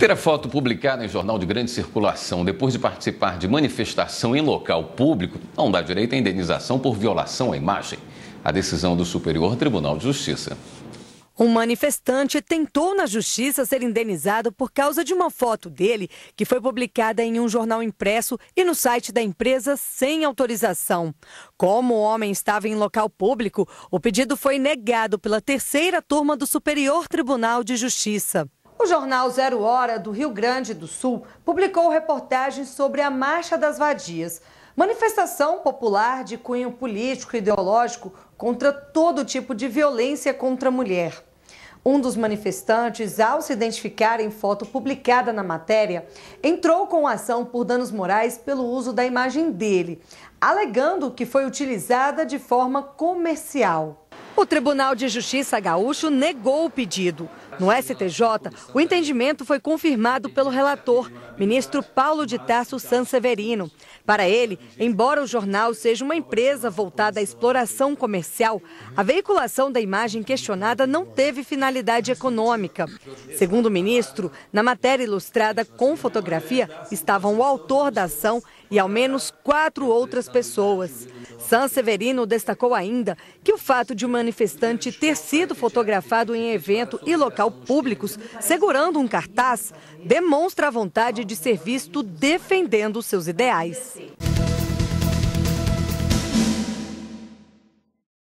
Ter a foto publicada em jornal de grande circulação depois de participar de manifestação em local público não dá direito à indenização por violação à imagem. A decisão do Superior Tribunal de Justiça. Um manifestante tentou na justiça ser indenizado por causa de uma foto dele que foi publicada em um jornal impresso e no site da empresa sem autorização. Como o homem estava em local público, o pedido foi negado pela terceira turma do Superior Tribunal de Justiça. O jornal Zero Hora do Rio Grande do Sul publicou reportagens sobre a Marcha das Vadias, manifestação popular de cunho político e ideológico contra todo tipo de violência contra a mulher. Um dos manifestantes, ao se identificar em foto publicada na matéria, entrou com ação por danos morais pelo uso da imagem dele, alegando que foi utilizada de forma comercial. O Tribunal de Justiça Gaúcho negou o pedido, no STJ, o entendimento foi confirmado pelo relator, ministro Paulo de Tarso Sanseverino. Para ele, embora o jornal seja uma empresa voltada à exploração comercial, a veiculação da imagem questionada não teve finalidade econômica. Segundo o ministro, na matéria ilustrada com fotografia estavam o autor da ação e ao menos quatro outras pessoas. Severino destacou ainda que o fato de o um manifestante ter sido fotografado em evento e local públicos segurando um cartaz demonstra a vontade de ser visto defendendo seus ideais.